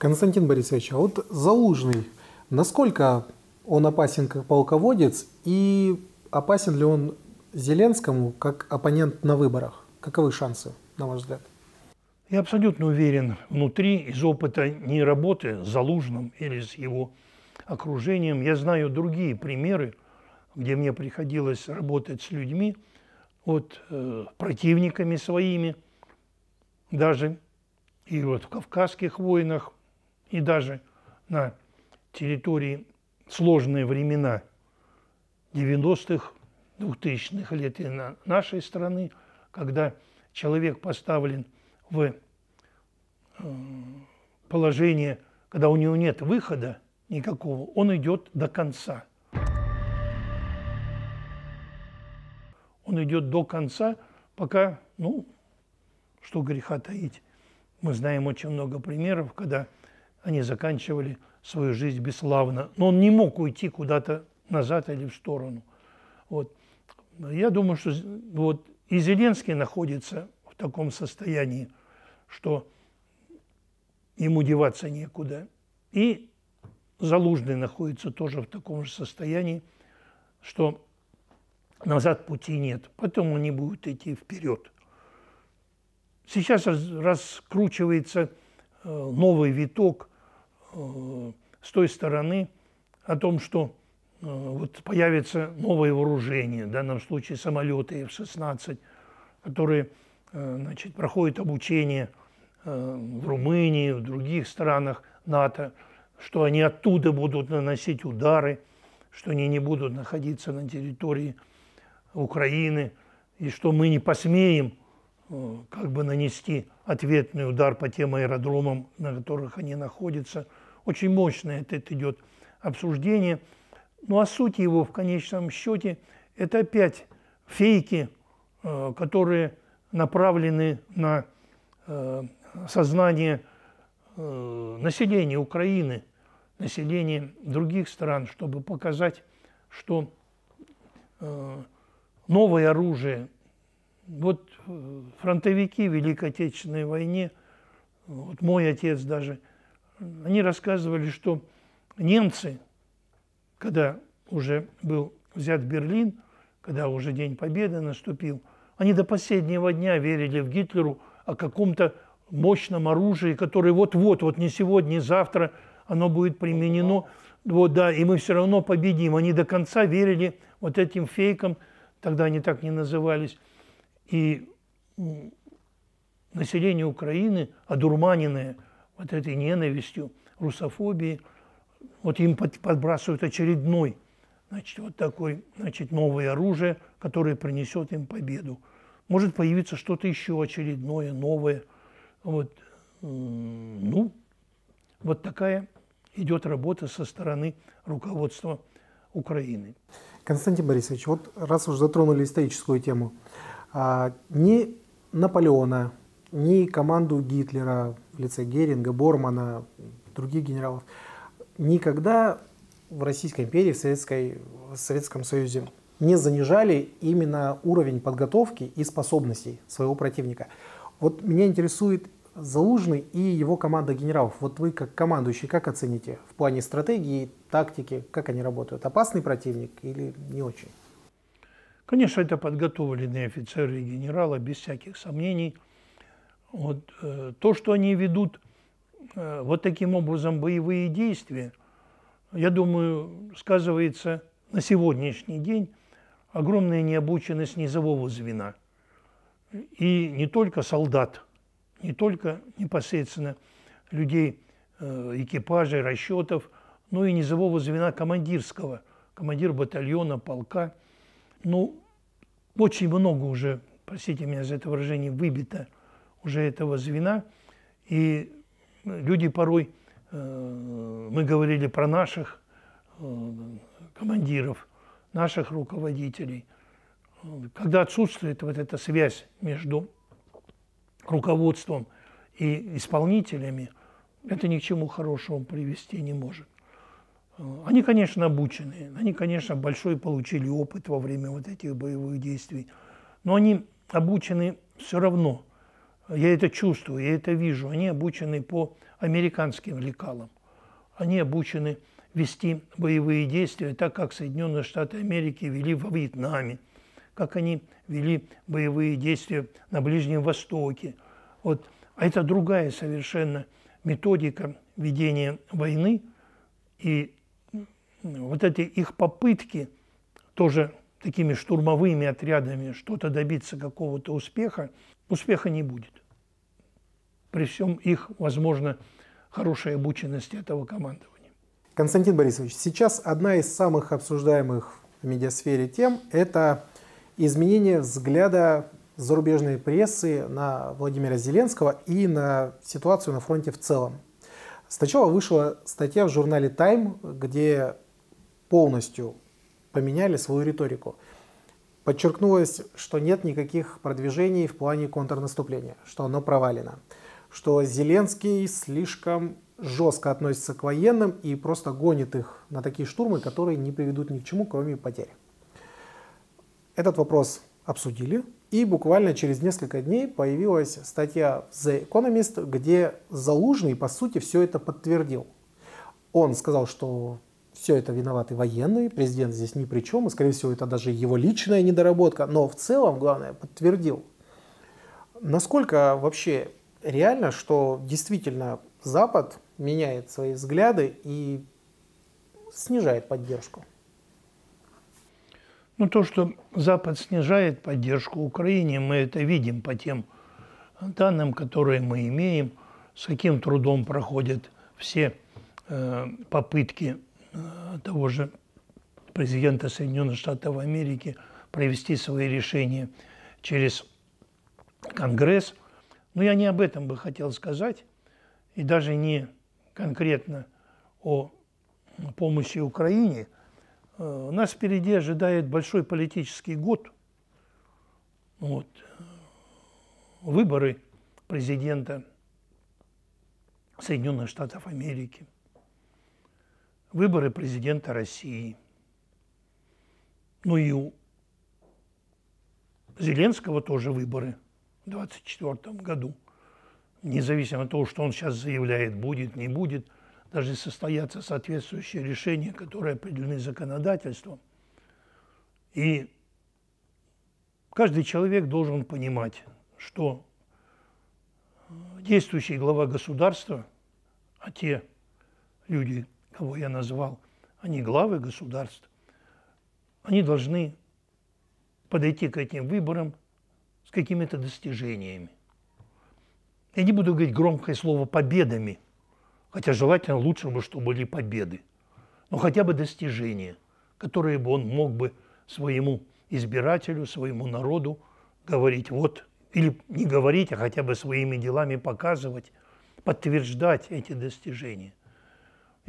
Константин Борисович, а вот Залужный, насколько он опасен как полководец и опасен ли он Зеленскому как оппонент на выборах? Каковы шансы, на ваш взгляд? Я абсолютно уверен, внутри, из опыта не работы с Залужным или с его окружением, я знаю другие примеры, где мне приходилось работать с людьми, вот э, противниками своими даже, и вот в Кавказских войнах, и даже на территории сложные времена 90-х, 2000-х лет и на нашей страны, когда человек поставлен в э, положение, когда у него нет выхода никакого, он идет до конца. Он идет до конца, пока, ну, что греха таить. Мы знаем очень много примеров, когда они заканчивали свою жизнь бесславно. Но он не мог уйти куда-то назад или в сторону. Вот. Я думаю, что вот и Зеленский находится в таком состоянии, что ему деваться некуда. И Залужный находится тоже в таком же состоянии, что назад пути нет, поэтому они будут идти вперед. Сейчас раскручивается э, новый виток Э, с той стороны о том, что э, вот появится новое вооружение, в данном случае самолеты F-16, которые э, значит, проходят обучение в Румынии, в других странах НАТО, что они оттуда будут наносить удары, что они не будут находиться на территории Украины, и что мы не посмеем как бы нанести ответный удар по тем аэродромам, на которых они находятся – очень мощное это, это идет обсуждение. Ну а суть его в конечном счете – это опять фейки, э, которые направлены на э, сознание э, населения Украины, населения других стран, чтобы показать, что новое оружие, вот фронтовики в Великой Отечественной войне, вот мой отец даже – они рассказывали, что немцы, когда уже был взят Берлин, когда уже День Победы наступил, они до последнего дня верили в Гитлеру о каком-то мощном оружии, которое вот-вот, вот не сегодня, не завтра, оно будет применено. Вот, да, и мы все равно победим. Они до конца верили вот этим фейкам, тогда они так не назывались. И население Украины, одурманенное – вот этой ненавистью, русофобией. Вот им подбрасывают очередной, значит, вот такой, значит, новое оружие, которое принесет им победу. Может появиться что-то еще очередное, новое. Вот, ну, вот такая идет работа со стороны руководства Украины. Константин Борисович, вот раз уж затронули историческую тему, а, ни Наполеона, ни команду Гитлера, лице Геринга, Бормана, других генералов, никогда в Российской империи, в, Советской, в Советском Союзе не занижали именно уровень подготовки и способностей своего противника. Вот меня интересует Залужный и его команда генералов. Вот вы как командующий как оцените в плане стратегии, тактики, как они работают? Опасный противник или не очень? Конечно, это подготовленные офицеры и генералы, без всяких сомнений – вот, э, то, что они ведут э, вот таким образом боевые действия, я думаю, сказывается на сегодняшний день огромная необученность низового звена. И не только солдат, не только непосредственно людей э, экипажей, расчетов, но и низового звена командирского, командир батальона, полка. Ну, очень много уже, простите меня за это выражение, выбито – уже этого звена. И люди порой, э, мы говорили про наших э, командиров, наших руководителей, когда отсутствует вот эта связь между руководством и исполнителями, это ни к чему хорошему привести не может. Э, они, конечно, обучены, они, конечно, большой получили опыт во время вот этих боевых действий, но они обучены все равно – я это чувствую, я это вижу. Они обучены по американским лекалам. Они обучены вести боевые действия, так как Соединенные Штаты Америки вели во Вьетнаме, как они вели боевые действия на Ближнем Востоке. Вот. А это другая совершенно методика ведения войны. И вот эти их попытки тоже такими штурмовыми отрядами что-то добиться какого-то успеха, успеха не будет. При всем их, возможно, хорошей обученности этого командования. Константин Борисович, сейчас одна из самых обсуждаемых в медиасфере тем – это изменение взгляда зарубежной прессы на Владимира Зеленского и на ситуацию на фронте в целом. Сначала вышла статья в журнале Time, где полностью поменяли свою риторику. Подчеркнулось, что нет никаких продвижений в плане контрнаступления, что оно провалено, что Зеленский слишком жестко относится к военным и просто гонит их на такие штурмы, которые не приведут ни к чему, кроме потерь. Этот вопрос обсудили, и буквально через несколько дней появилась статья в The Economist, где Залужный, по сути, все это подтвердил. Он сказал, что все это виноваты военные, президент здесь ни при чем, и, скорее всего, это даже его личная недоработка, но в целом, главное, подтвердил. Насколько вообще реально, что действительно Запад меняет свои взгляды и снижает поддержку? Ну, то, что Запад снижает поддержку Украине, мы это видим по тем данным, которые мы имеем, с каким трудом проходят все э, попытки Э, того же президента Соединенных Штатов Америки провести свои решения через Конгресс. Но я не об этом бы хотел сказать, и даже не конкретно о помощи Украине. Э, нас впереди ожидает большой политический год. Вот. Выборы президента Соединенных Штатов Америки – выборы президента России. Ну и у Зеленского тоже выборы в 2024 году. Независимо от того, что он сейчас заявляет, будет, не будет, даже состоятся соответствующие решения, которые определены законодательством. И каждый человек должен понимать, что э, действующий глава государства, а те люди, кого я назвал, они главы государств, они должны подойти к этим выборам с какими-то достижениями. Я не буду говорить громкое слово «победами», хотя желательно лучше бы, чтобы были победы, но хотя бы достижения, которые бы он мог бы своему избирателю, своему народу говорить вот, или не говорить, а хотя бы своими делами показывать, подтверждать эти достижения.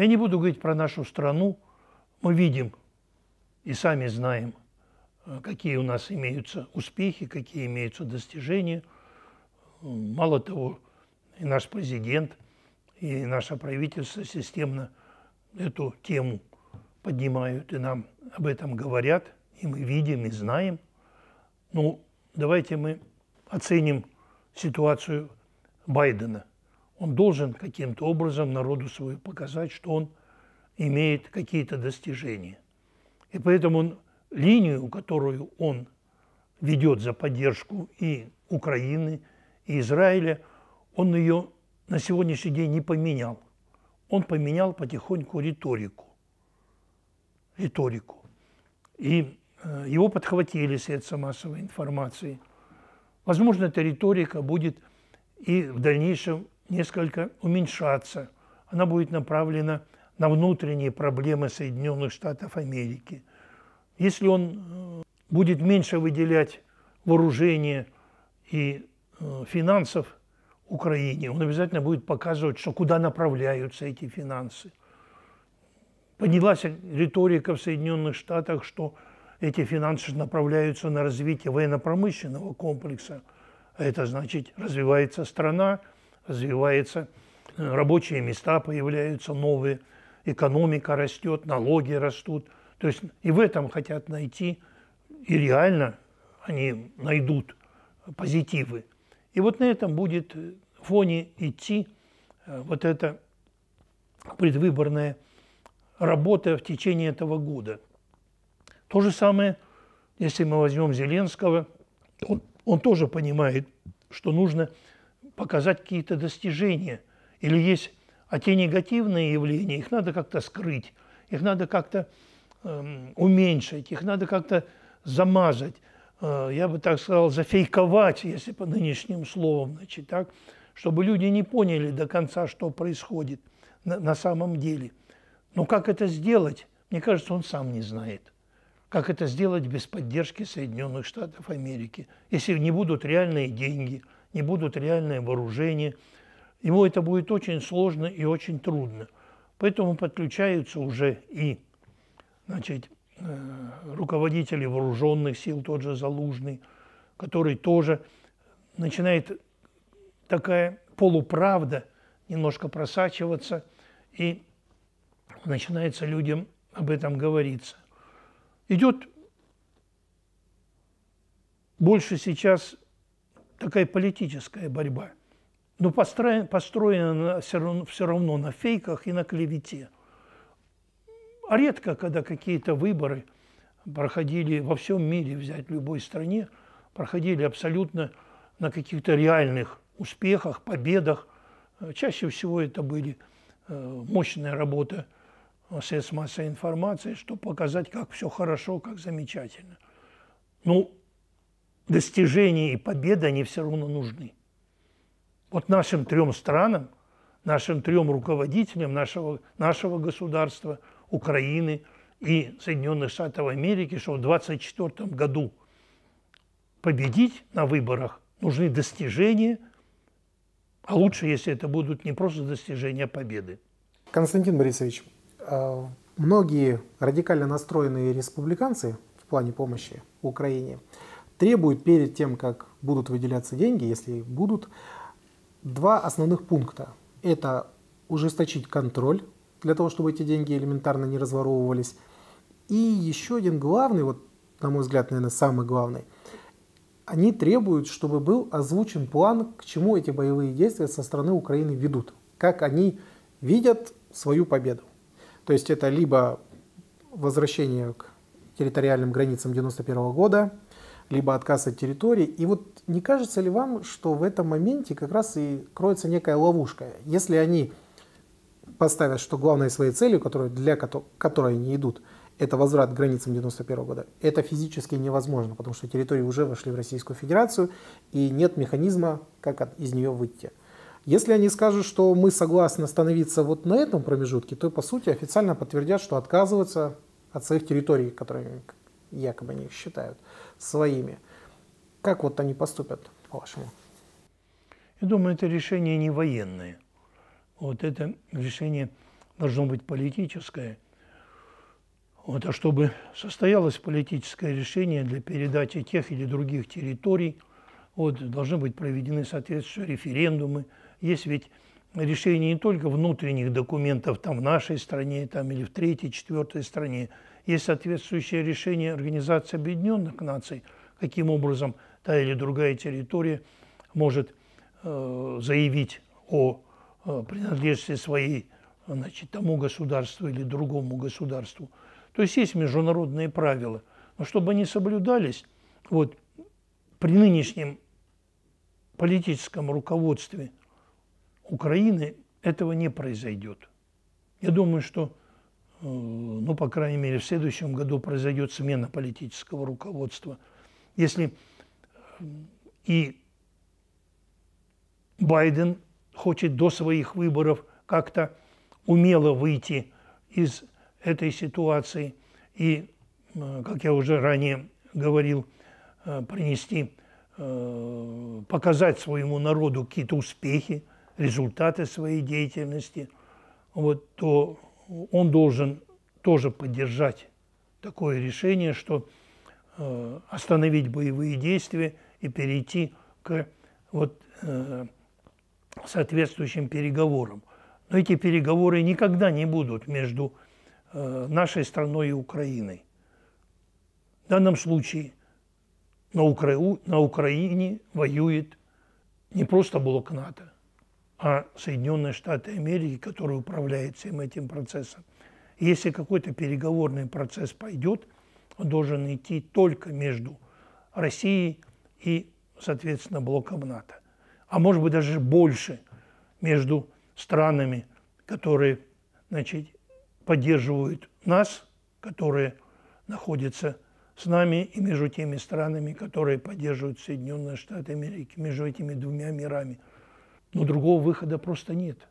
Я не буду говорить про нашу страну. Мы видим и сами знаем, э, какие у нас имеются успехи, какие имеются достижения. Мало того, и наш президент, и наше правительство системно эту тему поднимают, и нам об этом говорят, и мы видим, и знаем. Ну, давайте мы оценим ситуацию Байдена. Он должен каким-то образом народу свою показать, что он имеет какие-то достижения. И поэтому он, линию, которую он ведет за поддержку и Украины, и Израиля, он ее на сегодняшний день не поменял. Он поменял потихоньку риторику. Риторику. И э, его подхватили средства массовой информации. Возможно, эта риторика будет и в дальнейшем несколько уменьшаться. Она будет направлена на внутренние проблемы Соединенных Штатов Америки. Если он э, будет меньше выделять вооружения и э, финансов Украине, он обязательно будет показывать, что куда направляются эти финансы. Поднялась риторика в Соединенных Штатах, что эти финансы направляются на развитие военно-промышленного комплекса. А это значит, развивается страна, развивается, э, рабочие места появляются новые, экономика растет, налоги растут. То есть и в этом хотят найти, и реально они найдут позитивы. И вот на этом будет э, фоне идти э, вот эта предвыборная работа в течение этого года. То же самое, если мы возьмем Зеленского, он, он тоже понимает, что нужно – показать какие-то достижения. Или есть, а те негативные явления, их надо как-то скрыть, их надо как-то э, уменьшить, их надо как-то замазать, э, я бы так сказал, зафейковать, если по нынешним словам, значит, так, чтобы люди не поняли до конца, что происходит на, на самом деле. Но как это сделать, мне кажется, он сам не знает как это сделать без поддержки Соединенных Штатов Америки, если не будут реальные деньги – не будут реальное вооружение. Ему это будет очень сложно и очень трудно. Поэтому подключаются уже и значит, э, руководители вооруженных сил, тот же Залужный, который тоже начинает такая полуправда немножко просачиваться, и начинается людям об этом говориться. Идет больше сейчас такая политическая борьба, но построена, построена на, все, равно, все равно на фейках и на клевете. А редко, когда какие-то выборы проходили во всем мире, взять в любой стране, проходили абсолютно на каких-то реальных успехах, победах. Чаще всего это были э, мощная работа средств массовой информации, чтобы показать, как все хорошо, как замечательно. Ну, достижения и победы, они все равно нужны. Вот нашим трем странам, нашим трем руководителям нашего, нашего государства, Украины и Соединенных Штатов Америки, чтобы в 2024 году победить на выборах нужны достижения, а лучше, если это будут не просто достижения, а победы. Константин Борисович, а, многие радикально настроенные республиканцы в плане помощи Украине – требует перед тем, как будут выделяться деньги, если будут, два основных пункта. Это ужесточить контроль для того, чтобы эти деньги элементарно не разворовывались. И еще один главный, вот, на мой взгляд, наверное, самый главный, они требуют, чтобы был озвучен план, к чему эти боевые действия со стороны Украины ведут, как они видят свою победу. То есть это либо возвращение к территориальным границам 1991 года, либо отказ от территории. И вот не кажется ли вам, что в этом моменте как раз и кроется некая ловушка? Если они поставят, что главной своей целью, которой для которой они идут, это возврат к границам 91 года, это физически невозможно, потому что территории уже вошли в Российскую Федерацию, и нет механизма, как от, из нее выйти. Если они скажут, что мы согласны становиться вот на этом промежутке, то, по сути, официально подтвердят, что отказываются от своих территорий, которые якобы они считают своими. Как вот они поступят, по-вашему? Я думаю, это решение не военное. Вот это решение должно быть политическое. Вот, а чтобы состоялось политическое решение для передачи тех или других территорий, вот, должны быть проведены соответствующие референдумы. Есть ведь решение не только внутренних документов там, в нашей стране там, или в третьей, четвертой стране, есть соответствующее решение Организации Объединенных Наций, каким образом та или другая территория может э, заявить о э, принадлежности своей значит, тому государству или другому государству. То есть есть международные правила. Но чтобы они соблюдались, вот при нынешнем политическом руководстве Украины этого не произойдет. Я думаю, что Э, ну, по крайней мере, в следующем году произойдет смена политического руководства. Если э, и Байден хочет до своих выборов как-то умело выйти из этой ситуации и, э, как я уже ранее говорил, принести, показать своему народу какие-то успехи, результаты своей деятельности, вот, то он должен тоже поддержать такое решение, что э, остановить боевые действия и перейти к вот, э, соответствующим переговорам. Но эти переговоры никогда не будут между э, нашей страной и Украиной. В данном случае на, Укра... на Украине воюет не просто блок НАТО – а Соединенные Штаты Америки, которые управляют всем этим процессом. Если какой-то переговорный процесс пойдет, он должен идти только между Россией и, соответственно, блоком НАТО. А может быть даже больше между странами, которые значит, поддерживают нас, которые находятся с нами, и между теми странами, которые поддерживают Соединенные Штаты Америки, между этими двумя мирами – но другого выхода просто нет.